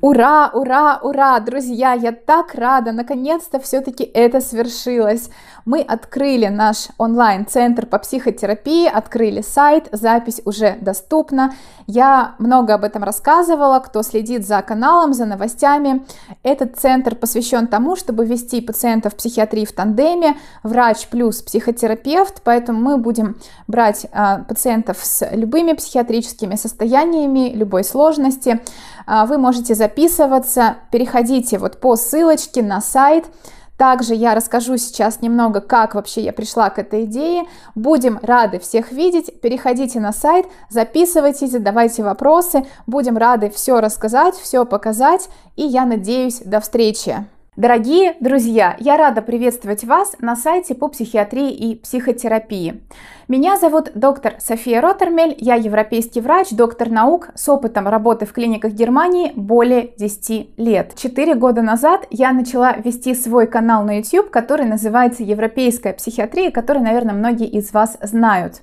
Ура, ура, ура, друзья, я так рада, наконец-то все-таки это свершилось. Мы открыли наш онлайн-центр по психотерапии, открыли сайт, запись уже доступна. Я много об этом рассказывала, кто следит за каналом, за новостями. Этот центр посвящен тому, чтобы вести пациентов психиатрии в тандеме, врач плюс психотерапевт, поэтому мы будем брать а, пациентов с любыми психиатрическими состояниями, любой сложности. А, вы можете записываться, переходите вот по ссылочке на сайт. Также я расскажу сейчас немного, как вообще я пришла к этой идее. Будем рады всех видеть. Переходите на сайт, записывайтесь, задавайте вопросы. Будем рады все рассказать, все показать. И я надеюсь, до встречи. Дорогие друзья, я рада приветствовать вас на сайте по психиатрии и психотерапии. Меня зовут доктор София Роттермель, я европейский врач, доктор наук с опытом работы в клиниках Германии более 10 лет. Четыре года назад я начала вести свой канал на YouTube, который называется «Европейская психиатрия», который, наверное, многие из вас знают.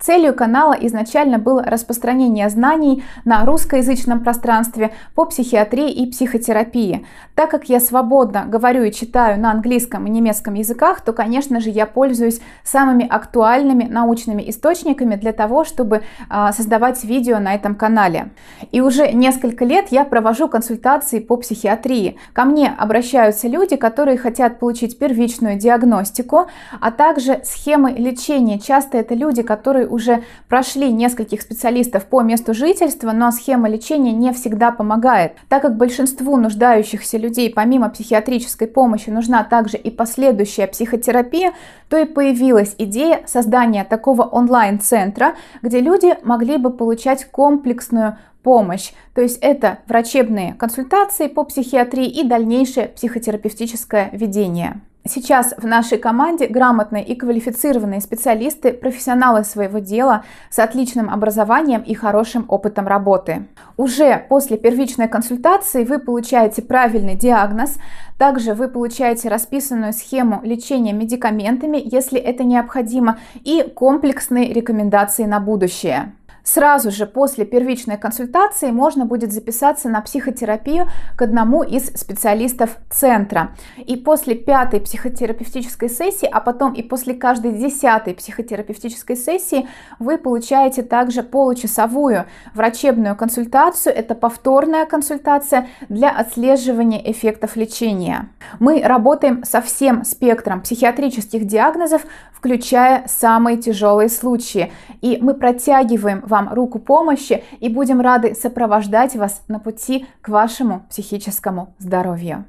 Целью канала изначально было распространение знаний на русскоязычном пространстве по психиатрии и психотерапии. Так как я свободно говорю и читаю на английском и немецком языках, то, конечно же, я пользуюсь самыми актуальными научными источниками для того, чтобы а, создавать видео на этом канале. И уже несколько лет я провожу консультации по психиатрии. Ко мне обращаются люди, которые хотят получить первичную диагностику, а также схемы лечения. Часто это люди, которые уже прошли нескольких специалистов по месту жительства, но схема лечения не всегда помогает. Так как большинству нуждающихся людей помимо психиатрической помощи нужна также и последующая психотерапия, то и появилась идея создания такого онлайн-центра, где люди могли бы получать комплексную помощь. То есть это врачебные консультации по психиатрии и дальнейшее психотерапевтическое ведение. Сейчас в нашей команде грамотные и квалифицированные специалисты, профессионалы своего дела с отличным образованием и хорошим опытом работы. Уже после первичной консультации вы получаете правильный диагноз, также вы получаете расписанную схему лечения медикаментами, если это необходимо, и комплексные рекомендации на будущее. Сразу же после первичной консультации можно будет записаться на психотерапию к одному из специалистов центра. И после пятой психотерапевтической сессии, а потом и после каждой десятой психотерапевтической сессии вы получаете также получасовую врачебную консультацию. Это повторная консультация для отслеживания эффектов лечения. Мы работаем со всем спектром психиатрических диагнозов, включая самые тяжелые случаи. И мы протягиваем вам вам руку помощи и будем рады сопровождать вас на пути к вашему психическому здоровью.